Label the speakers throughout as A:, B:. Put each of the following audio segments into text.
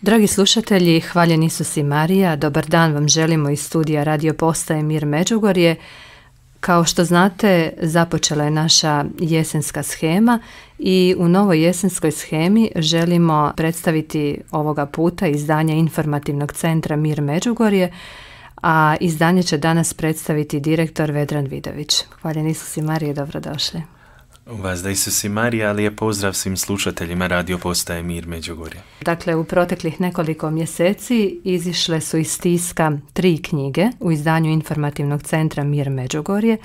A: Dragi slušatelji, hvaljen Isus i Marija, dobar dan vam želimo iz studija Radio Postaje Mir Međugorje. Kao što znate, započela je naša jesenska schema i u novoj jesenskoj schemi želimo predstaviti ovoga puta izdanje informativnog centra Mir Međugorje, a izdanje će danas predstaviti direktor Vedran Vidović. Hvaljen nisu i Marije, dobrodošli.
B: U vas da Marija, je pozdrav svim slušateljima radio postaje Mir Međugorje.
A: Dakle, u proteklih nekoliko mjeseci izišle su iz tiska tri knjige u izdanju informativnog centra Mir Međugorje.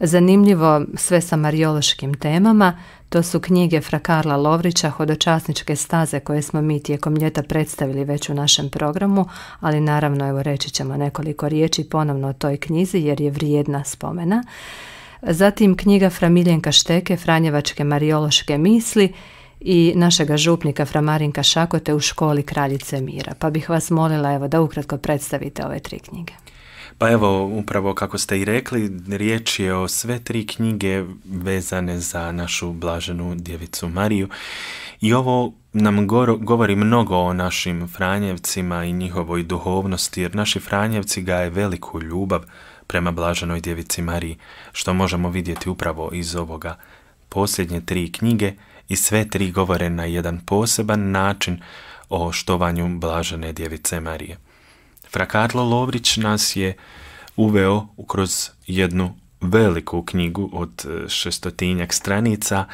A: Zanimljivo sve sa mariološkim temama, to su knjige Fra Karla Lovrića, hodočasničke staze koje smo mi tijekom ljeta predstavili već u našem programu, ali naravno evo reći ćemo nekoliko riječi ponovno o toj knjizi jer je vrijedna spomena zatim knjiga Framiljenka Šteke, Franjevačke mariološke misli i našega župnika Framarinka Šakote u školi Kraljice Mira. Pa bih vas molila evo da ukratko predstavite ove tri knjige.
B: Pa evo, upravo kako ste i rekli, riječ je o sve tri knjige vezane za našu blaženu djevicu Mariju. I ovo nam govori mnogo o našim Franjevcima i njihovoj duhovnosti, jer naši Franjevci gaje veliku ljubav prema blaženoj djevici Mariji, što možemo vidjeti upravo iz ovoga posljednje tri knjige i sve tri govore na jedan poseban način o štovanju blažene djevice Marije. Frakarlo Lovrić nas je uveo kroz jednu veliku knjigu od e, šestotinjak stranica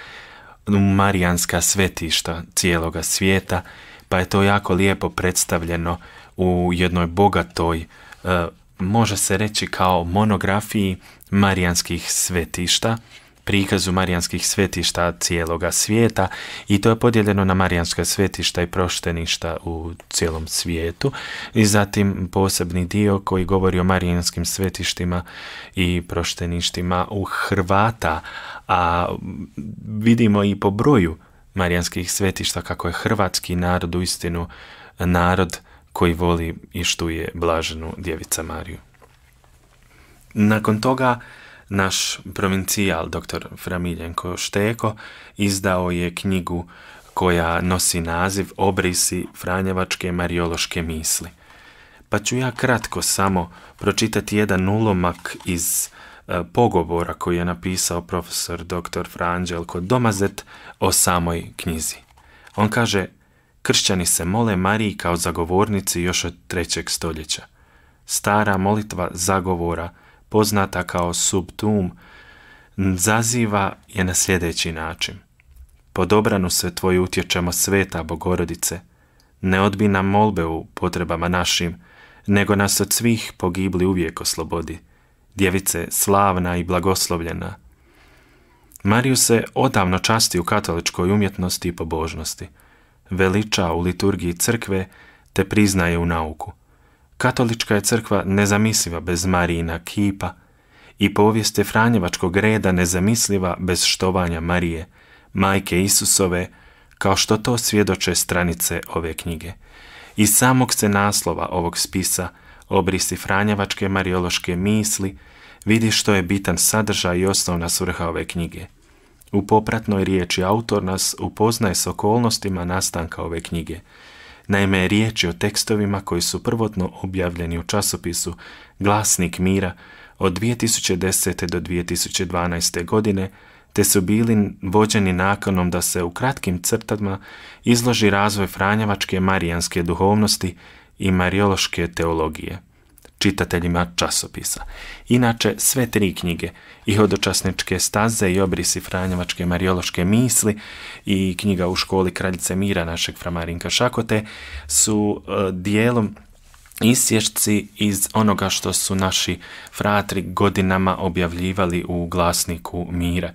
B: Marijanska svetišta cijeloga svijeta, pa je to jako lijepo predstavljeno u jednoj bogatoj e, može se reći kao monografiji marijanskih svetišta, prikazu marijanskih svetišta cijeloga svijeta i to je podijeljeno na marijanska svetišta i prošteništa u cijelom svijetu i zatim posebni dio koji govori o marijanskim svetištima i prošteništima u Hrvata, a vidimo i po broju marijanskih svetišta kako je hrvatski narod u istinu narod koji voli i štuje blaženu djevica Mariju. Nakon toga naš provincijal dr. Framiljenko Šteko izdao je knjigu koja nosi naziv Obrisi Franjevačke mariološke misli. Pa ću ja kratko samo pročitati jedan ulomak iz e, pogovora koji je napisao profesor dr. Franđelko Domazet o samoj knjizi. On kaže Kršćani se mole Mariji kao zagovornici još od trećeg stoljeća. Stara molitva zagovora, poznata kao subtum, zaziva je na sljedeći način. Pod obranu se tvoju utječemo sveta bogorodice, ne odbi nam molbe u potrebama našim, nego nas od svih pogibli uvijek oslobodi. Djevice slavna i blagoslovljena. Mariju se odavno časti u katoličkoj umjetnosti i pobožnosti – veliča u liturgiji crkve te priznaje u nauku. Katolička je crkva nezamisliva bez Marijina kipa i povijest je Franjevačkog reda nezamisliva bez štovanja Marije, majke Isusove, kao što to svjedoče stranice ove knjige. Iz samog se naslova ovog spisa obrisi Franjevačke mariološke misli vidi što je bitan sadržaj i osnovna svrha ove knjige – u popratnoj riječi autor nas upoznaje s okolnostima nastanka ove knjige. Naime, riječ je o tekstovima koji su prvotno objavljeni u časopisu Glasnik mira od 2010. do 2012. godine, te su bili vođeni nakonom da se u kratkim crtama izloži razvoj franjavačke marijanske duhovnosti i mariološke teologije čitateljima časopisa. Inače, sve tri knjige, i hodočasničke staze i obrisi franjevačke mariološke misli i knjiga u školi kraljice mira našeg framarinka Šakote, su e, dijelom isješci iz onoga što su naši fratri godinama objavljivali u glasniku mira.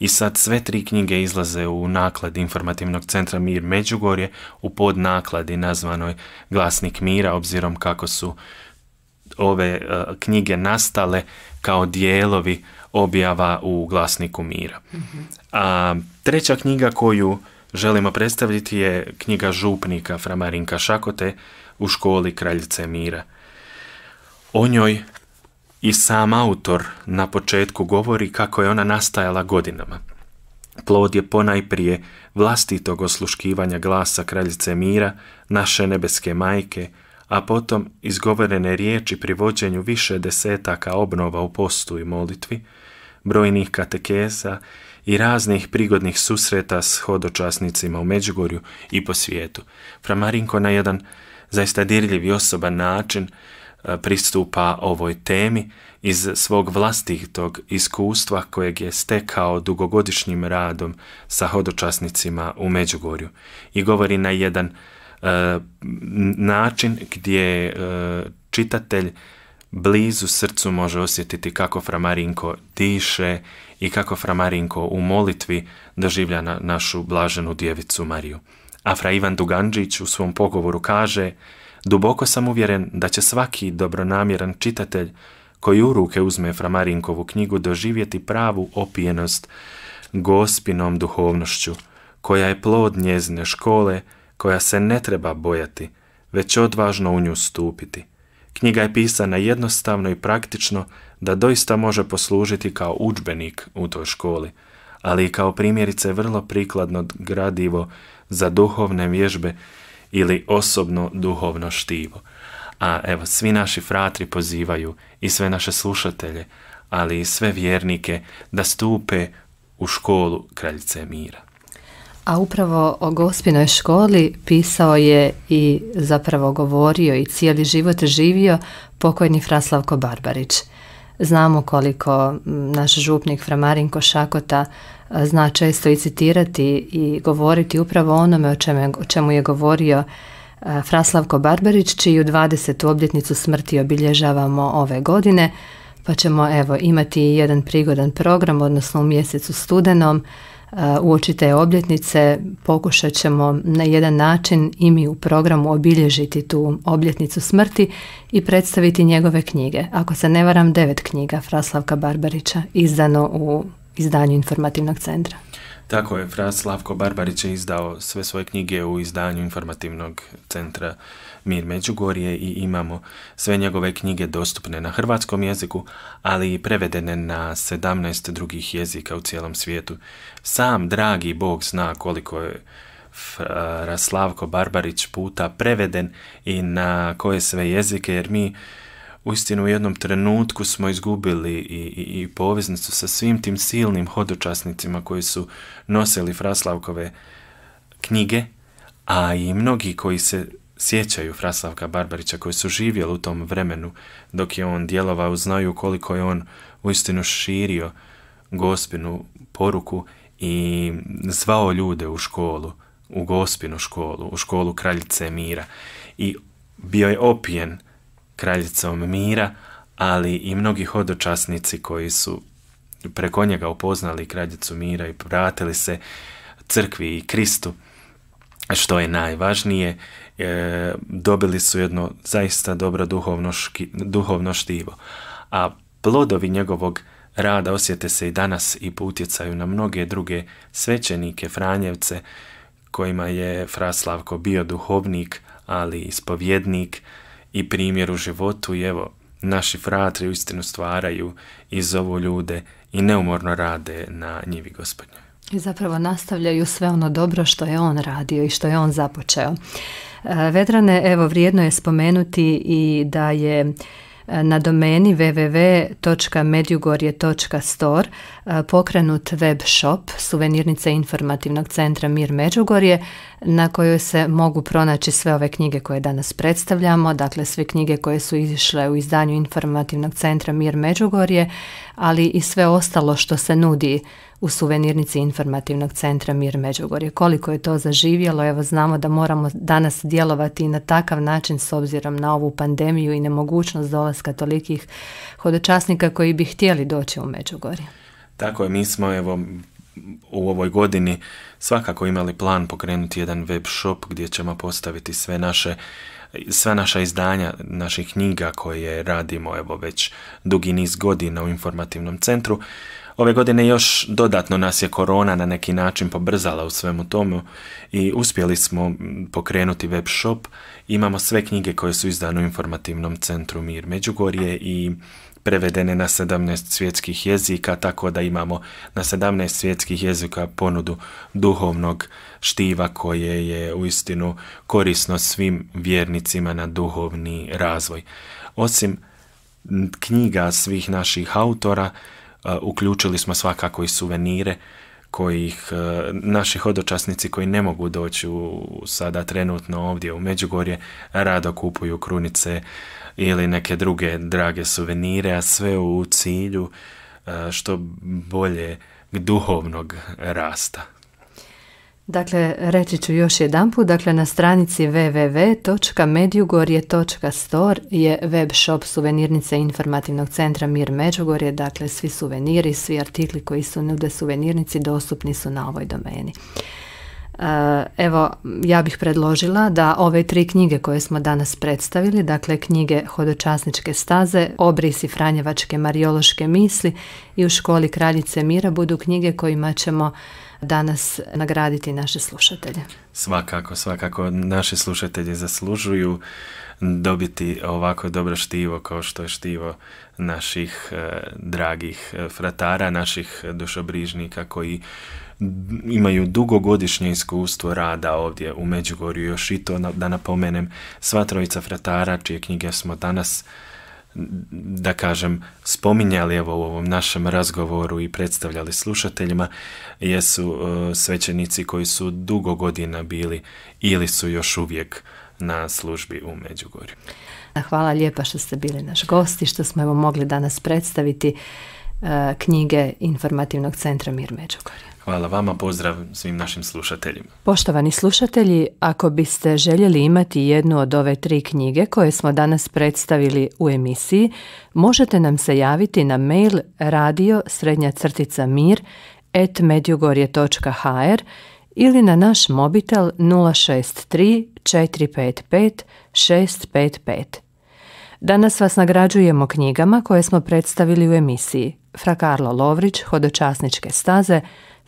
B: I sad sve tri knjige izlaze u naklad informativnog centra Mir Međugorje u podnakladi nazvanoj Glasnik mira obzirom kako su ove e, knjige nastale kao dijelovi objava u glasniku mira. A treća knjiga koju želimo predstaviti je knjiga župnika Framarinka Šakote u školi Kraljice mira. O njoj i sam autor na početku govori kako je ona nastajala godinama. Plod je ponajprije vlastitog osluškivanja glasa Kraljice mira, naše nebeske majke, a potom izgovorene riječi pri vođenju više desetaka obnova u postu i molitvi, brojnih katekeza i raznih prigodnih susreta s hodočasnicima u Međugorju i po svijetu. Fra Marinko na jedan zaista dirljiv i osoban način e, pristupa ovoj temi iz svog vlastitog iskustva kojeg je stekao dugogodišnjim radom sa hodočasnicima u Međugorju i govori na jedan E, način gdje e, čitatelj blizu srcu može osjetiti kako Framarinko diše i kako Framarinko u molitvi doživlja našu blaženu djevicu Mariju. A Fra Ivan Duganđić u svom pogovoru kaže Duboko sam uvjeren da će svaki dobronamjeran čitatelj koji u ruke uzme Framarinkovu knjigu doživjeti pravu opijenost gospinom duhovnošću, koja je plod njezine škole, koja se ne treba bojati, već odvažno u nju stupiti. Knjiga je pisana jednostavno i praktično da doista može poslužiti kao udžbenik u toj školi, ali i kao primjerice vrlo prikladno gradivo za duhovne vježbe ili osobno duhovno štivo. A evo, svi naši fratri pozivaju i sve naše slušatelje, ali i sve vjernike da stupe u školu Kraljice Mira.
A: A upravo o gospinoj školi pisao je i zapravo govorio i cijeli život živio pokojni Fraslavko Barbarić. Znamo koliko naš župnik Framarinko Šakota zna često i citirati i govoriti upravo onome o čemu, o čemu je govorio Fraslavko Barbarić, čiju 20. obljetnicu smrti obilježavamo ove godine – pa ćemo evo imati jedan prigodan program, odnosno u mjesecu studenom e, uoči te obljetnice pokušat ćemo na jedan način i mi u programu obilježiti tu obljetnicu smrti i predstaviti njegove knjige. Ako se ne varam, devet knjiga Fraslavka Barbarića izdano u izdanju informativnog centra.
B: Tako je, Fraslavko Barbarić je izdao sve svoje knjige u izdanju informativnog centra Mir Međugorje i imamo sve njegove knjige dostupne na hrvatskom jeziku, ali i prevedene na 17 drugih jezika u cijelom svijetu. Sam dragi Bog zna koliko je e, raslavko Barbarić puta preveden i na koje sve jezike, jer mi uistinu u jednom trenutku smo izgubili i, i, i poveznicu sa svim tim silnim hodočasnicima koji su nosili Fraslavkove knjige, a i mnogi koji se sjećaju Fraslavka Barbarića koji su živjeli u tom vremenu dok je on djelovao znaju koliko je on uistinu širio gospinu poruku i zvao ljude u školu, u gospinu školu, u školu kraljice mira. I bio je opijen kraljicom mira, ali i mnogi hodočasnici koji su preko njega upoznali kraljicu mira i vratili se crkvi i Kristu što je najvažnije, e, dobili su jedno zaista dobro duhovno, duhovno štivo. A plodovi njegovog rada osjete se i danas i po utjecaju na mnoge druge svećenike Franjevce, kojima je fraslavko bio duhovnik, ali i spovjednik i primjer u životu i evo, naši fratri uistinu stvaraju, i zovu ljude i neumorno rade na njivi gospodnjoj
A: i zapravo nastavljaju sve ono dobro što je on radio i što je on započeo. E, Vedrane, evo vrijedno je spomenuti i da je e, na domeni www.medjugorje.store e, pokrenut web shop suvenirnice informativnog centra Mir Međugorje na kojoj se mogu pronaći sve ove knjige koje danas predstavljamo, dakle sve knjige koje su izišle u izdanju informativnog centra Mir Međugorje, ali i sve ostalo što se nudi u suvenirnici informativnog centra Mir Međugorje. Koliko je to zaživjelo, evo znamo da moramo danas djelovati na takav način s obzirom na ovu pandemiju i nemogućnost dolaska tolikih hodočasnika koji bi htjeli doći u Međugorje.
B: Tako je, mi smo evo u ovoj godini svakako imali plan pokrenuti jedan web shop gdje ćemo postaviti sve naše sva naša izdanja naših knjiga koje radimo evo već dugi niz godina u informativnom centru, Ove godine još dodatno nas je korona na neki način pobrzala u svemu tomu i uspjeli smo pokrenuti web shop. Imamo sve knjige koje su izdane u informativnom centru Mir Međugorje i prevedene na 17 svjetskih jezika, tako da imamo na 17 svjetskih jezika ponudu duhovnog štiva koje je uistinu korisno svim vjernicima na duhovni razvoj. Osim knjiga svih naših autora, Eh, uključili smo svakako i suvenire kojih eh, naši hodočasnici koji ne mogu doći u, sada trenutno ovdje u Međugorje rado kupuju krunice ili neke druge drage suvenire, a sve u cilju eh, što bolje duhovnog rasta.
A: Dakle, reći ću još jedanput, dakle na stranici www.medjugorje.store je web shop suvenirnice informativnog centra Mir Međugorje, dakle svi suveniri, svi artikli koji su nude suvenirnici dostupni su na ovoj domeni. Eh, evo, ja bih predložila da ove tri knjige koje smo danas predstavili, dakle knjige Hodočasničke staze, Obrisi Franjevačke mariološke misli i U školi kraljice mira budu knjige kojima ćemo danas nagraditi naše slušatelje?
B: Svakako, svakako. Naši slušatelji zaslužuju dobiti ovako dobro štivo kao što je štivo naših e, dragih e, fratara, naših dušobrižnika koji imaju dugogodišnje iskustvo rada ovdje u Međugorju. Još i to da napomenem, sva trojica fratara čije knjige smo danas da kažem, spominjali evo u ovom našem razgovoru i predstavljali slušateljima, jesu e, svećenici koji su dugo godina bili ili su još uvijek na službi u Međugorju.
A: Hvala lijepa što ste bili naš gosti i što smo evo mogli danas predstaviti e, knjige Informativnog centra Mir Međugorje.
B: Hvala vama, pozdrav svim našim slušateljima.
A: Poštovani slušatelji, ako biste željeli imati jednu od ove tri knjige koje smo danas predstavili u emisiji, možete nam se javiti na mail radio srednja crtica mir at medjugorje.hr ili na naš mobitel 063 455 655. Danas vas nagrađujemo knjigama koje smo predstavili u emisiji Fra Karlo Lovrić, Hodočasničke staze,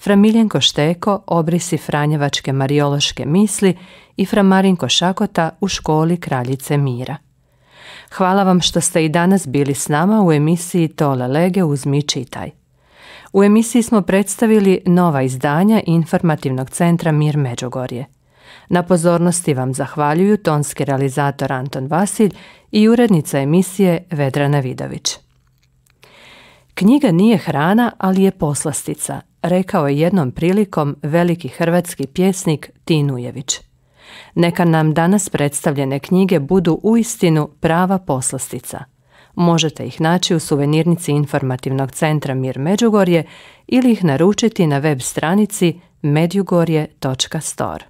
A: fra Miljenko Šteko obrisi Franjevačke mariološke misli i fra Marinko Šakota u školi Kraljice Mira. Hvala vam što ste i danas bili s nama u emisiji Tole lege uzmi čitaj. U emisiji smo predstavili nova izdanja Informativnog centra Mir Međugorje. Na pozornosti vam zahvaljuju tonski realizator Anton Vasilj i urednica emisije Vedrana Vidović. Knjiga nije hrana, ali je poslastica, rekao je jednom prilikom veliki hrvatski pjesnik Tinujević. Neka nam danas predstavljene knjige budu uistinu prava poslastica. Možete ih naći u suvenirnici informativnog centra Mir Međugorje ili ih naručiti na web stranici medjugorje.store.